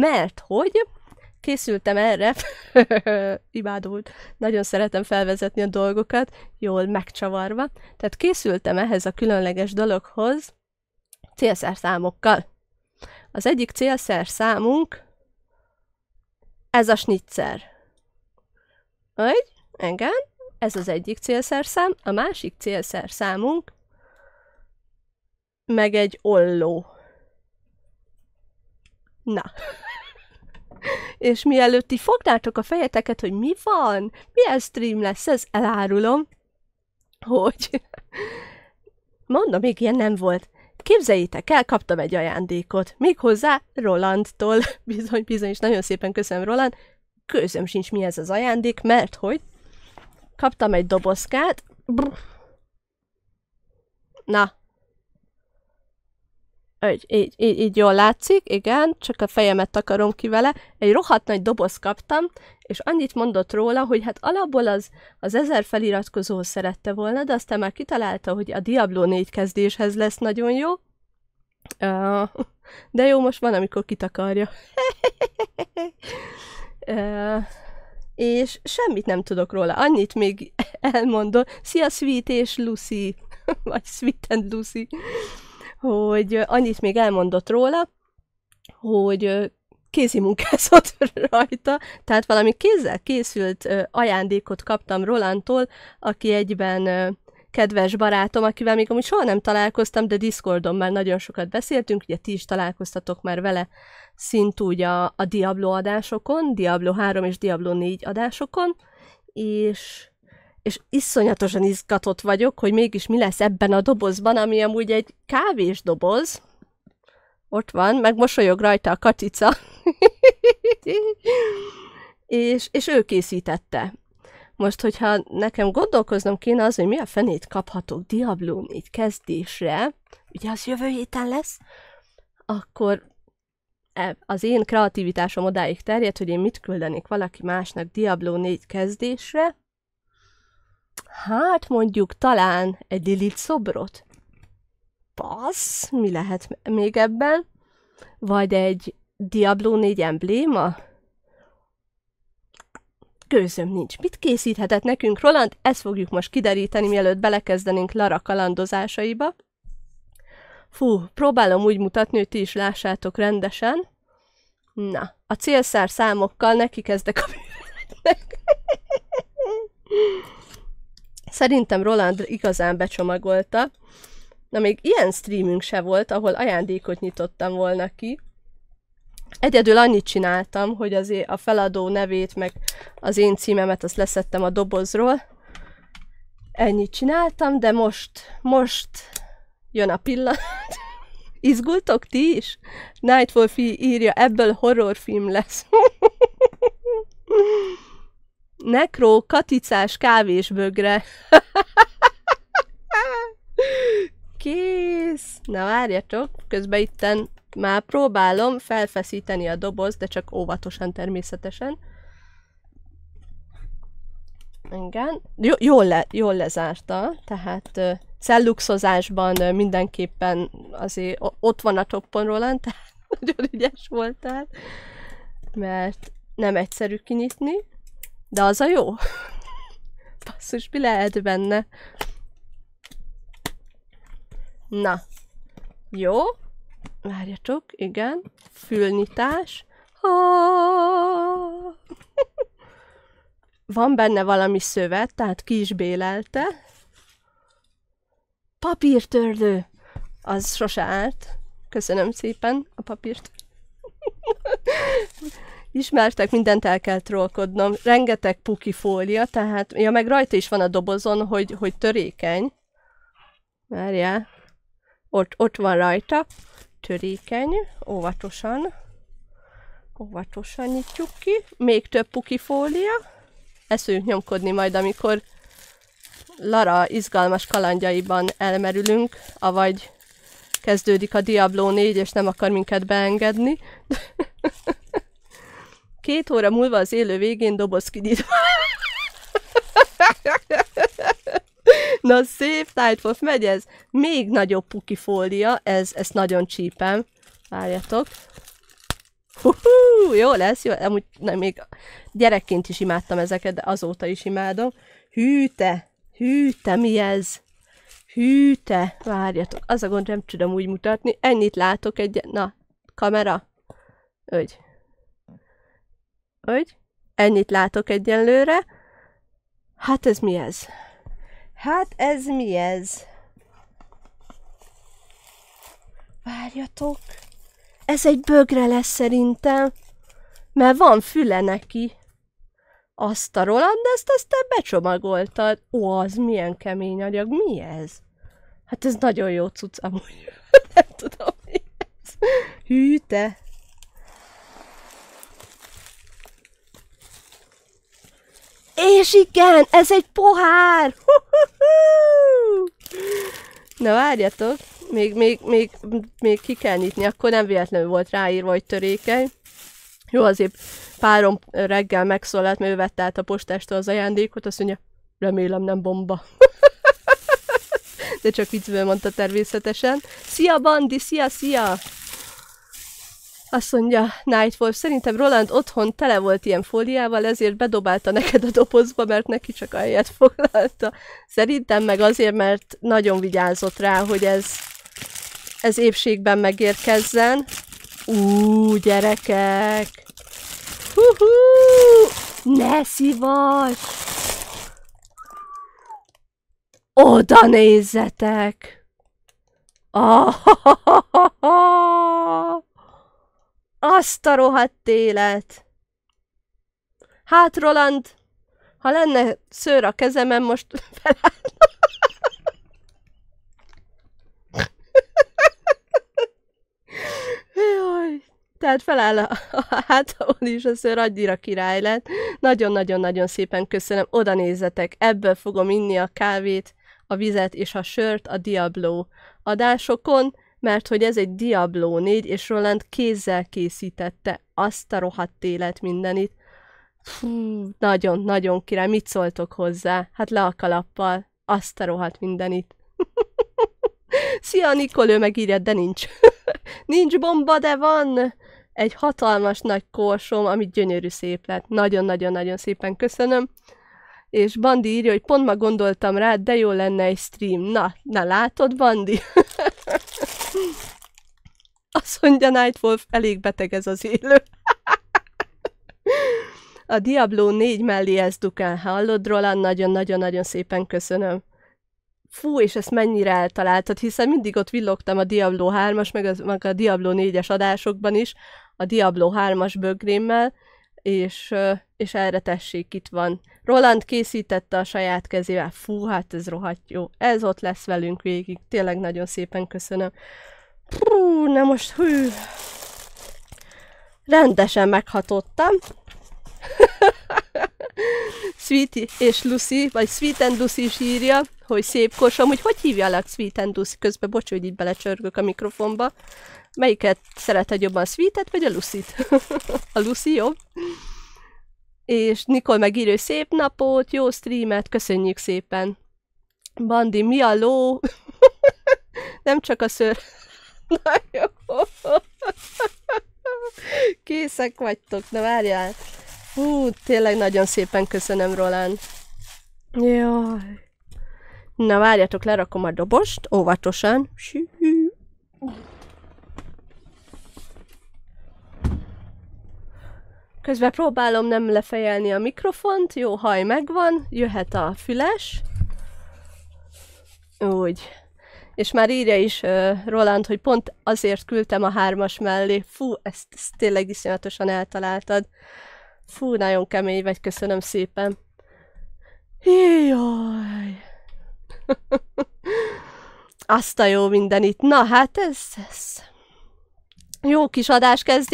mert hogy készültem erre, imádult, nagyon szeretem felvezetni a dolgokat, jól megcsavarva, tehát készültem ehhez a különleges dologhoz célszerszámokkal. Az egyik célszerszámunk ez a snitzer. Hogy? Igen, ez az egyik célszerszám, a másik célszerszámunk meg egy olló. Na. És mielőtt ti fognátok a fejeteket, hogy mi van, milyen stream lesz ez, elárulom, hogy mondom, még ilyen nem volt. Képzeljétek el, kaptam egy ajándékot, méghozzá Rolandtól, bizony, bizony, és nagyon szépen köszönöm, Roland, közöm sincs mi ez az ajándék, mert hogy kaptam egy dobozkát, na, így, így, így, így jól látszik, igen, csak a fejemet takarom ki vele, egy rohadt nagy doboz kaptam, és annyit mondott róla, hogy hát alapból az, az ezer feliratkozó szerette volna, de aztán már kitalálta, hogy a Diablo 4 kezdéshez lesz nagyon jó. Uh, de jó, most van, amikor kitakarja. uh, és semmit nem tudok róla. Annyit még elmondom. Szia, Sweet és Lucy! Vagy Sweet and Lucy hogy annyit még elmondott róla, hogy kézi munkázott rajta, tehát valami kézzel készült ajándékot kaptam Rolandtól, aki egyben kedves barátom, akivel még amúgy soha nem találkoztam, de Discordon már nagyon sokat beszéltünk, ugye ti is találkoztatok már vele szintúgy a, a Diablo adásokon, Diablo 3 és Diablo 4 adásokon, és és iszonyatosan izgatott vagyok, hogy mégis mi lesz ebben a dobozban, ami amúgy egy kávés doboz. Ott van, meg mosolyog rajta a katica. és, és ő készítette. Most, hogyha nekem gondolkoznom kéne az, hogy mi a fenét kaphatok Diablo 4 kezdésre, ugye az jövő héten lesz, akkor e, az én kreativitásom odáig terjed, hogy én mit küldenék valaki másnak Diablo 4 kezdésre, Hát mondjuk talán egy Lilith szobrot. Passz, mi lehet még ebben? Vagy egy Diablo 4 embléma? Gőzöm nincs. Mit készíthetett nekünk Roland? Ezt fogjuk most kideríteni, mielőtt belekezdenénk Lara kalandozásaiba. Fú, próbálom úgy mutatni, hogy ti is lássátok rendesen. Na, a célszár számokkal neki kezdek a műveletnek. Szerintem Roland igazán becsomagolta. Na még ilyen streamünk se volt, ahol ajándékot nyitottam volna ki. Egyedül annyit csináltam, hogy az a feladó nevét, meg az én címemet azt leszettem a dobozról. Ennyit csináltam, de most, most jön a pillanat. Izgultok ti is? Nightwolf írja, ebből horrorfilm lesz. nekró katicás kávésbögre. Kész! Na várjatok, közben itten már próbálom felfeszíteni a doboz, de csak óvatosan természetesen. Igen. J- jól, le- jól lezárta, tehát uh, celluxozásban uh, mindenképpen azért ott van a toppon Roland, tehát nagyon ügyes voltál, mert nem egyszerű kinyitni. De az a jó. Basszus, mi lehet benne? Na. Jó. Várjatok, igen. Fülnyitás. Van benne valami szövet, tehát ki is bélelte. Papírtörlő. Az sose állt. Köszönöm szépen a papírt ismertek, mindent el kell trollkodnom. Rengeteg puki fólia, tehát, ja meg rajta is van a dobozon, hogy, hogy törékeny. Várjál. Ott, ott van rajta. Törékeny, óvatosan. Óvatosan nyitjuk ki. Még több puki fólia. Ezt nyomkodni majd, amikor Lara izgalmas kalandjaiban elmerülünk, avagy kezdődik a Diablo 4, és nem akar minket beengedni. Két óra múlva az élő végén doboz kinyitva. Na szép Nightwolf, megy ez. Még nagyobb puki fólia, ez, Ez nagyon csípem. Várjatok. Hú, jó lesz, jó, amúgy nem, még gyerekként is imádtam ezeket, de azóta is imádom. Hűte, hűte, mi ez? Hűte, várjatok, az a gond, nem tudom úgy mutatni. Ennyit látok egy, na, kamera. Ögy. Hogy? Ennyit látok egyenlőre. Hát ez mi ez? Hát ez mi ez? Várjatok. Ez egy bögre lesz szerintem. Mert van füle neki. Azt a Roland, ezt te becsomagoltad. Ó, az milyen kemény anyag. Mi ez? Hát ez nagyon jó cucc amúgy. Nem tudom mi ez. Hű, te. És igen, ez egy pohár! Na várjatok, még, még, még, még ki kell nyitni, akkor nem véletlenül volt ráírva, hogy törékeny. Jó, azért párom reggel megszólalt, mert ő vette át a postástól az ajándékot, azt mondja, remélem nem bomba. De csak viccből mondta természetesen. Szia, Bandi, szia, szia! Azt mondja Nightwolf, szerintem Roland otthon tele volt ilyen fóliával, ezért bedobálta neked a dobozba, mert neki csak a helyet foglalta. Szerintem meg azért, mert nagyon vigyázott rá, hogy ez, ez épségben megérkezzen. Ú, gyerekek! Hú-hú! Ne szivass! Oda nézzetek! Ah, ha, ha, ha, ha, ha. Azt a rohadt élet! Hát, Roland, ha lenne szőr a kezemen, most felállna. Jaj. Tehát feláll a, a hátamon is a szőr, annyira király lett. Nagyon-nagyon-nagyon szépen köszönöm. Oda nézzetek, ebből fogom inni a kávét, a vizet és a sört a Diablo adásokon mert hogy ez egy Diablo 4, és Roland kézzel készítette azt a rohadt élet mindenit. Nagyon-nagyon király, mit szóltok hozzá? Hát le a kalappal, azt a rohadt mindenit. Szia, ő megírja, de nincs. nincs bomba, de van! Egy hatalmas nagy korsom, ami gyönyörű szép lett. Nagyon-nagyon-nagyon szépen köszönöm. És Bandi írja, hogy pont ma gondoltam rá, de jó lenne egy stream. Na, na látod, Bandi? Azt mondja Nightwolf, elég beteg ez az élő. A Diablo 4 mellé ez dukán. Hallod, Roland? Nagyon-nagyon-nagyon szépen köszönöm. Fú, és ezt mennyire eltaláltad, hiszen mindig ott villogtam a Diablo 3-as, meg, meg a Diablo 4-es adásokban is, a Diablo 3-as bögrémmel, és, és erre tessék, itt van. Roland készítette a saját kezével, fú, hát ez rohadt jó, ez ott lesz velünk végig, tényleg nagyon szépen köszönöm. Pú, na most hű, rendesen meghatottam. Sweet és Lucy, vagy Sweet and Lucy is írja, hogy szép kosom, hogy hogy hívjalak Sweet and Lucy közben, bocs, hogy így belecsörgök a mikrofonba, Melyiket szereted jobban, a Sweetet vagy a Lucit? a Lucy jobb. És Nikol megírő szép napot, jó streamet, köszönjük szépen. Bandi, mi a ló? Nem csak a ször. Na jó. Készek vagytok, na várjál. Hú, tényleg nagyon szépen köszönöm, Roland. Jaj. Na várjatok, lerakom a dobost, óvatosan. Sű. Közben próbálom nem lefejelni a mikrofont, jó haj megvan, jöhet a füles. Úgy. És már írja is uh, Roland, hogy pont azért küldtem a hármas mellé. Fú, ezt, ezt tényleg iszonyatosan eltaláltad. Fú, nagyon kemény vagy, köszönöm szépen. Jaj! Azt a jó minden itt. Na hát ez, ez jó kis adás